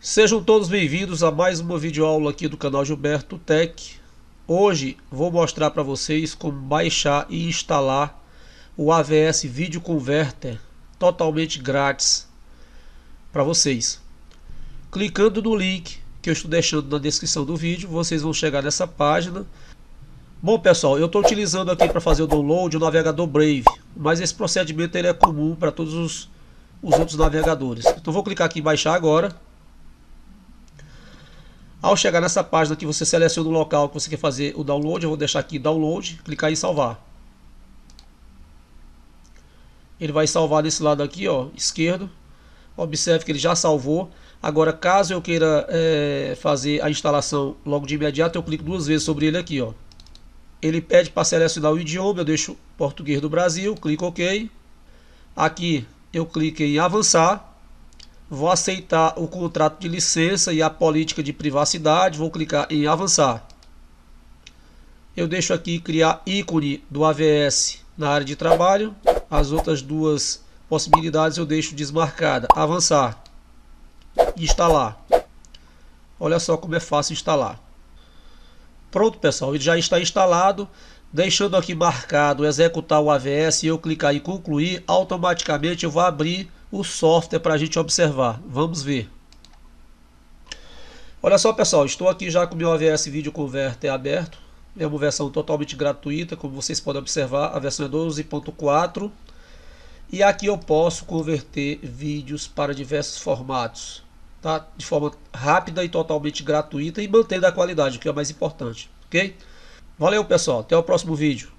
Sejam todos bem-vindos a mais uma videoaula aqui do canal Gilberto Tech. Hoje vou mostrar para vocês como baixar e instalar o AVS Video Converter totalmente grátis para vocês. Clicando no link que eu estou deixando na descrição do vídeo, vocês vão chegar nessa página. Bom pessoal, eu estou utilizando aqui para fazer o download o navegador Brave, mas esse procedimento ele é comum para todos os, os outros navegadores. Então vou clicar aqui em baixar agora. Ao chegar nessa página que você seleciona o local que você quer fazer o download, eu vou deixar aqui download, clicar em salvar. Ele vai salvar desse lado aqui, ó, esquerdo. Observe que ele já salvou. Agora, caso eu queira é, fazer a instalação logo de imediato, eu clico duas vezes sobre ele aqui, ó. Ele pede para selecionar o idioma, eu deixo português do Brasil, clico OK. Aqui eu clico em avançar Vou aceitar o contrato de licença e a política de privacidade. Vou clicar em avançar. Eu deixo aqui criar ícone do AVS na área de trabalho. As outras duas possibilidades eu deixo desmarcada. Avançar. Instalar. Olha só como é fácil instalar. Pronto, pessoal. Ele já está instalado. Deixando aqui marcado executar o AVS e eu clicar em concluir, automaticamente eu vou abrir o software para a gente observar. Vamos ver. Olha só pessoal, estou aqui já com o meu AVS Video Converter aberto. É uma versão totalmente gratuita, como vocês podem observar, a versão é 12.4. E aqui eu posso converter vídeos para diversos formatos, tá? De forma rápida e totalmente gratuita e mantendo a qualidade, o que é mais importante, ok? Valeu pessoal, até o próximo vídeo.